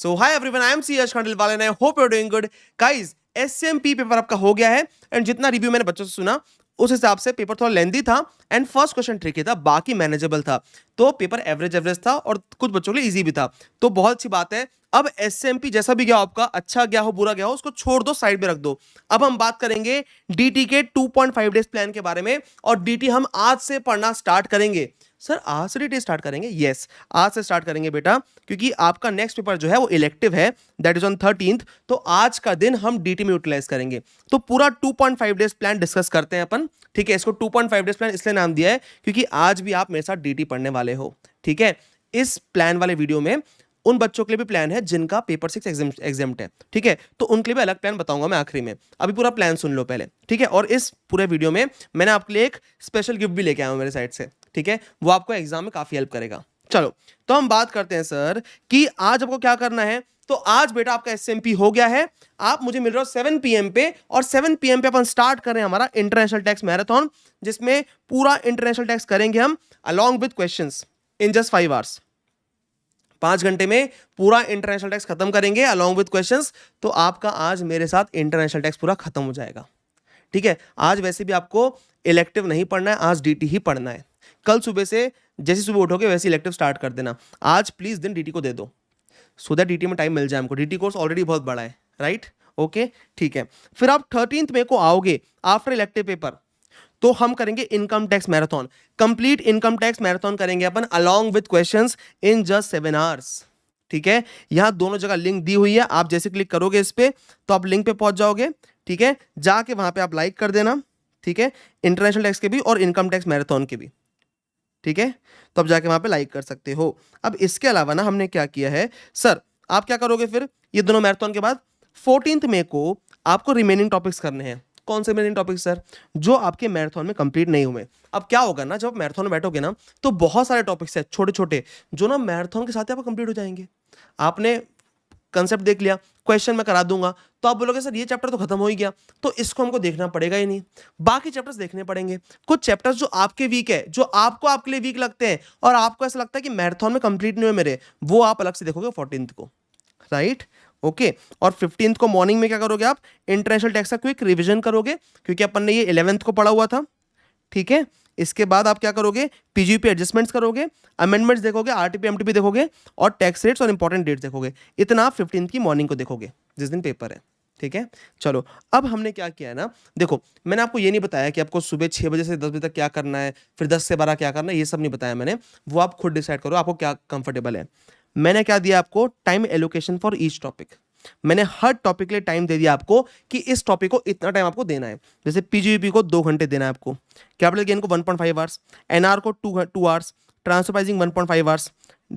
So hi everyone I am C Yash Khandelwal and I hope you doing good guys S M P paper आपका हो गया है and जितना review मैंने बच्चों से सुना उस हिसाब से पेपर थोड़ा लेंदी था एंड फर्स्ट क्वेश्चन ट्रिकी था बाकी मैनेजेबल था तो पेपर एवरेज एवरेज था और कुछ बच्चों के लिए ईजी भी था तो बहुत अच्छी बात है अब एस एम पी जैसा भी गया आपका अच्छा गया हो बुरा गया हो उसको छोड़ दो साइड में रख दो अब हम बात करेंगे डी टी के two point five days plan के बारे में और डी टी हम आज से पढ़ना स्टार्ट करेंगे सर आज से डे स्टार्ट करेंगे यस आज से स्टार्ट करेंगे बेटा क्योंकि आपका नेक्स्ट पेपर जो है वो इलेक्टिव है दैट इज ऑन थर्टीन तो आज का दिन हम डीटी में यूटिलाइज करेंगे तो पूरा 2.5 डेज प्लान डिस्कस करते हैं अपन ठीक है इसको 2.5 डेज प्लान इसलिए नाम दिया है क्योंकि आज भी आप मेरे साथ डी पढ़ने वाले हो ठीक है इस प्लान वाले वीडियो में उन बच्चों के लिए भी प्लान है जिनका पेपर सिक्स एग्जाम एग्जाम है ठीक है तो उनके लिए भी अलग प्लान बताऊंगा मैं आखिरी में अभी पूरा प्लान सुन लो पहले ठीक है और इस पूरे वीडियो में मैंने आपके लिए एक स्पेशल गिफ्ट भी लेके आया हूँ मेरे साइड से ठीक है वो आपको एग्जाम में काफ़ी हेल्प करेगा चलो तो हम बात करते हैं सर कि आज आपको क्या करना है तो आज बेटा आपका एस हो गया है आप मुझे मिल रहे हो सेवन पी पे और सेवन पी पे अपन स्टार्ट कर रहे हैं हमारा इंटरनेशनल टैक्स मैराथन जिसमें पूरा इंटरनेशनल टैक्स करेंगे हम along with question in just five hours पांच घंटे में पूरा इंटरनेशनल टैक्स खत्म करेंगे अलॉन्ग विद क्वेश्चन तो आपका आज मेरे साथ इंटरनेशनल टैक्स पूरा खत्म हो जाएगा ठीक है आज वैसे भी आपको इलेक्टिव नहीं पढ़ना है आज डीटी e ही पढ़ना है कल सुबह से जैसे सुबह उठोगे वैसे इलेक्टिव स्टार्ट कर देना आज प्लीज़ दिन डीटी को दे दो सो दैट डीटी में टाइम मिल जाए हमको डीटी कोर्स ऑलरेडी बहुत बड़ा है राइट ओके ठीक है फिर आप थर्टीन मे को आओगे आफ्टर इलेक्टिव पेपर तो हम करेंगे income tax marathon complete income tax marathon करेंगे अपन along with question in just seven hours ठीक है यहाँ दोनों जगह लिंक दी हुई है आप जैसे क्लिक करोगे इस पर तो आप लिंक पे पहुंच जाओगे ठीक है जाके वहां पे आप लाइक कर देना ठीक है इंटरनेशनल टैक्स के भी और इनकम टैक्स मैराथन के भी ठीक है तो अब जाके वहाँ पे लाइक कर सकते हो अब इसके अलावा ना हमने क्या किया है सर आप क्या करोगे फिर ये दोनों मैराथन के बाद फोर्टीन मे को आपको रिमेनिंग टॉपिक्स करने हैं कौन से रिमेनिंग टॉपिक्स सर जो आपके मैराथन में कंप्लीट नहीं हुए अब क्या होगा ना जब मैराथन में बैठोगे ना तो बहुत सारे टॉपिक्स हैं छोटे छोटे जो ना मैराथन के साथ ही आप कंप्लीट हो जाएंगे आपने कंसेप्ट देख लिया क्वेश्चन मैं करा दूंगा तो आप बोलोगे सर ये चैप्टर तो खत्म हो ही गया तो इसको हमको देखना पड़ेगा ही नहीं बाकी चैप्टर्स देखने पड़ेंगे कुछ चैप्टर्स जो आपके वीक है जो आपको आपके लिए वीक लगते हैं और आपको ऐसा लगता है कि मैराथन में कंप्लीट नहीं हुए मेरे वो आप अलग से देखोगे फोर्टीन को राइट ओके okay. और फिफ्टींथ को मॉर्निंग में क्या करोगे आप इंटरनेशनल टैक्स का क्विक रिविजन करोगे क्योंकि अपन ने ये इलेवेंथ को पढ़ा हुआ था ठीक है इसके बाद आप क्या करोगे पीजीपी एडजस्टमेंट्स करोगे अमेंडमेंट्स देखोगे आरटीपी एमटीपी देखोगे और टैक्स रेट्स और इंपॉर्टेंट डेट्स देखोगे इतना आप फिफ्टींथ की मॉर्निंग को देखोगे जिस दिन पेपर है ठीक है चलो अब हमने क्या किया है ना देखो मैंने आपको ये नहीं बताया कि आपको सुबह छः बजे से दस बजे तक क्या करना है फिर दस से बारह क्या करना है ये सब नहीं बताया मैंने वो आप खुद डिसाइड करो आपको क्या कंफर्टेबल है मैंने क्या दिया आपको time allocation for each topic मैंने हर टॉपिक के लिए टाइम दे दिया आपको कि इस टॉपिक को इतना टाइम आपको देना है जैसे पीजीपी को दो घंटे देना है आपको कैपिटल गेन को one point five hours NR को two two hours transfer pricing one point five hours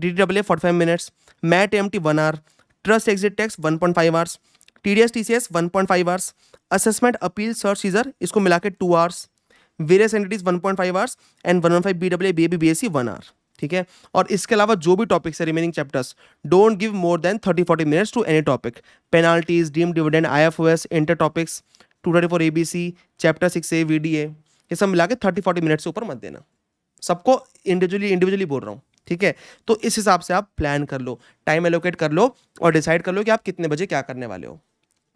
D W forty five minutes MAT M T one hour trust exit tax one point five hours T D S T C S one point five hours assessment appeal search seizure इसको मिला के two hours various entities one point five hours and one one five B W B A B B S C one hour ठीक है और इसके अलावा जो भी टॉपिक्स है remaining chapters don't give more than thirty forty minutes to any topic penalties deem dividend I F O S inter topics two thirty four A B C chapter six A V D A ये सब मिला के thirty forty minutes से ऊपर मत देना सबको individually individually बोल रहा हूँ ठीक है तो इस हिसाब से आप प्लान कर लो टाइम एलोकेट कर लो और डिसाइड कर लो कि आप कितने बजे क्या करने वाले हो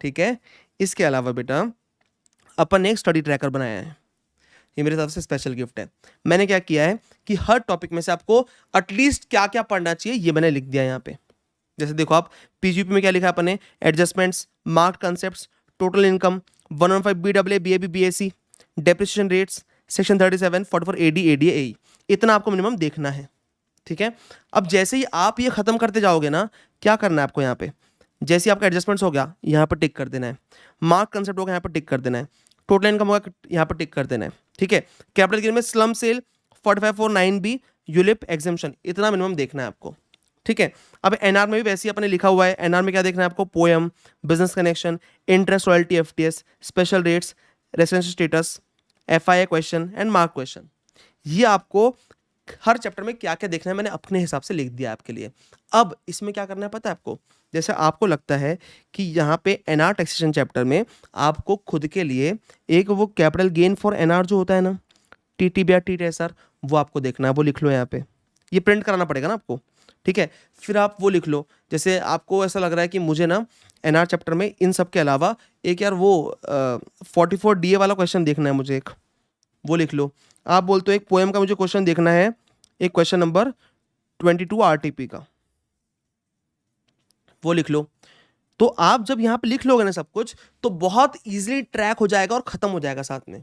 ठीक है इसके अलावा बेटा अपन ने एक स्टडी ट्रैकर बनाया है ये मेरे हिसाब से स्पेशल गिफ्ट है मैंने क्या किया है कि हर टॉपिक में से आपको एटलीस्ट क्या क्या पढ़ना चाहिए ये मैंने लिख दिया यहाँ पे जैसे देखो आप पीजीपी में क्या लिखा है अपने adjustments mark concept total income one one five B W B A B B S C depreciation rates section thirty seven forty four A D A D A इतना आपको मिनिमम देखना है ठीक है अब जैसे ही आप ये ख़त्म करते जाओगे ना क्या करना है आपको यहाँ पे जैसे आपका एडजस्टमेंट्स हो गया यहाँ पर टिक कर देना है मार्क कंसेप्ट होगा यहाँ पर टिक कर देना है टोटल इनकम होगा यहाँ पर टिक कर देना है ठीक है कैपिटल गेन में slump sale forty five four nine B ULIP exemption इतना मिनिमम देखना है आपको ठीक है अब एनआर में भी वैसे ही अपने लिखा हुआ है एनआर में क्या देखना है आपको POEM business connection interest royalty F special rates residential status F question and mark question ये आपको हर चैप्टर में क्या क्या देखना है मैंने अपने हिसाब से लिख दिया आपके लिए अब इसमें क्या करना है पता है आपको जैसे आपको लगता है कि यहाँ पे एन आर टैक्सेशन चैप्टर में आपको खुद के लिए एक वो capital gain for N R जो होता है ना T T B R T T S R वो आपको देखना है वो लिख लो यहाँ पे ये प्रिंट कराना पड़ेगा ना आपको ठीक है फिर आप वो लिख लो जैसे आपको ऐसा लग रहा है कि मुझे ना एन चैप्टर में इन सब के अलावा एक यार वो फोर्टी फोर डी वाला क्वेश्चन देखना है मुझे एक वो लिख लो आप बोलते हो एक पोएम का मुझे क्वेश्चन देखना है एक question number twenty two R का वो लिख लो तो आप जब यहाँ पे लिख लोगे ना सब कुछ तो बहुत ईजिली ट्रैक हो जाएगा और ख़त्म हो जाएगा साथ में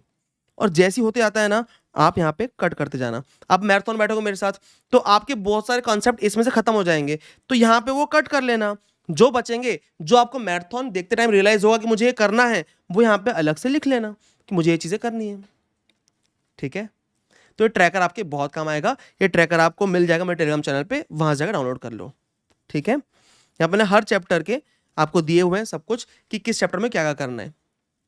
और जैसी होते आता है ना आप यहाँ पे कट करते जाना आप मैराथन बैठोगे मेरे साथ तो आपके बहुत सारे कॉन्सेप्ट इसमें से ख़त्म हो जाएंगे तो यहां पे वो कट कर लेना जो बचेंगे जो आपको मैराथन देखते टाइम रियलाइज़ होगा कि मुझे ये करना है वो यहाँ पे अलग से लिख लेना कि मुझे ये चीज़ें करनी है ठीक है तो ये ट्रैकर आपके बहुत काम आएगा ये ट्रैकर आपको मिल जाएगा मेरे टेलीग्राम चैनल पे वहाँ जाकर डाउनलोड कर लो ठीक है यहाँ पर हर चैप्टर के आपको दिए हुए हैं सब कुछ कि किस चैप्टर में क्या क्या करना है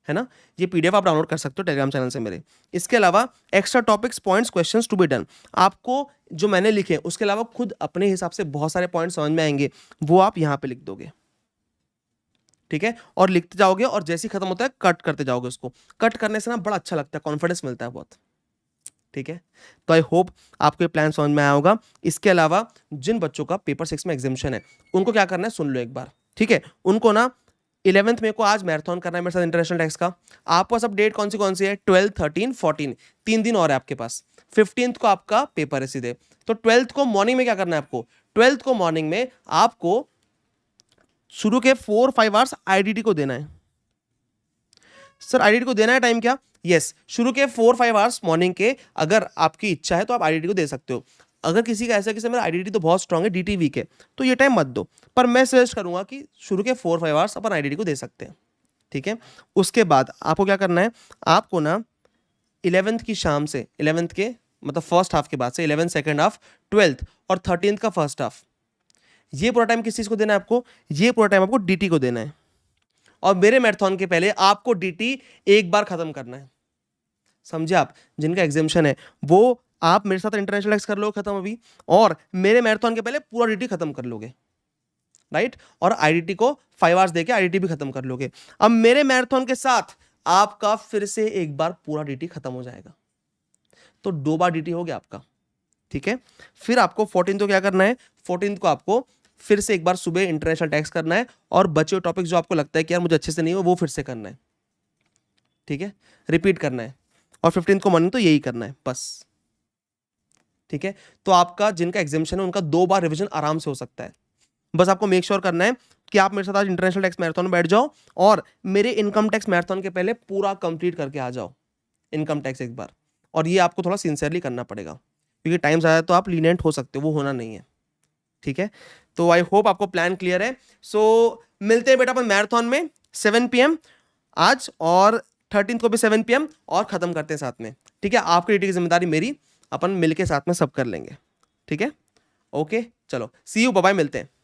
है ना ये पीडीएफ आप डाउनलोड कर सकते हो टेलीग्राम चैनल से मेरे इसके अलावा extra topics points questions to be done आपको जो मैंने लिखे उसके अलावा खुद अपने हिसाब से बहुत सारे पॉइंट समझ में आएंगे वो आप यहाँ पे लिख दोगे ठीक है और लिखते जाओगे और जैसे ही खत्म होता है कट करते जाओगे उसको कट करने से ना बड़ा अच्छा लगता है कॉन्फिडेंस मिलता है बहुत ठीक है तो आई होप आपको ये प्लान समझ में आया होगा इसके अलावा जिन बच्चों का पेपर सिक्स में एग्जिबिशन है उनको क्या करना है सुन लो एक बार ठीक है उनको ना इलेवंथ मे को आज मैराथन करना है मेरे साथ इंटरनेशनल टैक्स का आपके पास अब डेट कौन सी कौन सी है ट्वेल्थ थर्टीन फोर्टीन तीन दिन और है आपके पास फिफ्टींथ को आपका पेपर है सीधे तो ट्वेल्थ को मॉर्निंग में क्या करना है आपको ट्वेल्थ को मॉर्निंग में आपको शुरू के फोर फाइव आवर्स आईडीटी को देना है सर आईडी को देना है टाइम क्या यस yes, शुरू के फोर फाइव आवर्स मॉर्निंग के अगर आपकी इच्छा है तो आप आईडी को दे सकते हो अगर किसी का ऐसा किसी मेरा आईडी तो बहुत स्ट्रॉग है डी टी के तो ये टाइम मत दो पर मैं सजेस्ट करूँगा कि शुरू के फोर फाइव आवर्स अपन आईडी को दे सकते हैं ठीक है उसके बाद आपको क्या करना है आपको ना इलेवेंथ की शाम से इलेवेंथ के मतलब फर्स्ट हाफ के बाद से इलेवेंथ सेकेंड हाफ ट्वेल्थ और थर्टीन का फर्स्ट हाफ ये पूरा टाइम किस चीज़ को देना है आपको ये पूरा टाइम आपको डी को देना है और मेरे मैराथन के पहले आपको डी एक बार ख़त्म करना है समझे आप जिनका एग्जामेशन है वो आप मेरे साथ इंटरनेशनल एक्स कर लोगे खत्म अभी और मेरे मैराथन के पहले पूरा डी खत्म कर लोगे राइट और आई को फाइव आवर्स देके आई भी खत्म कर लोगे अब मेरे मैराथन के साथ आपका फिर से एक बार पूरा डी खत्म हो जाएगा तो दो बार डी हो गया आपका ठीक है फिर आपको फोर्टीन को क्या करना है फोर्टीन को आपको फिर से एक बार सुबह इंटरनेशनल टैक्स करना है और बचे हुए टॉपिक जो आपको लगता है कि यार मुझे अच्छे से नहीं हो वो फिर से करना है ठीक है रिपीट करना है और फिफ्टीन को मॉर्निंग तो यही करना है बस ठीक है तो आपका जिनका एग्जामेशन है उनका दो बार रिविजन आराम से हो सकता है बस आपको मेक श्योर sure करना है कि आप मेरे साथ आज इंटरनेशनल टैक्स मैराथन में बैठ जाओ और मेरे इनकम टैक्स मैराथन के पहले पूरा कंप्लीट करके आ जाओ इनकम टैक्स एक बार और ये आपको थोड़ा सिंसियरली करना पड़ेगा क्योंकि टाइम ज़्यादा तो आप लीनेंट हो सकते हो वो होना नहीं है ठीक है तो आई होप आपको प्लान क्लियर है सो so, मिलते हैं बेटा अपन मैराथन में सेवन पी आज और थर्टीन को भी सेवन पी और ख़त्म करते हैं साथ में ठीक है आपकी ड्यूटी की जिम्मेदारी मेरी अपन मिलके साथ में सब कर लेंगे ठीक है ओके चलो सी यू बाय मिलते हैं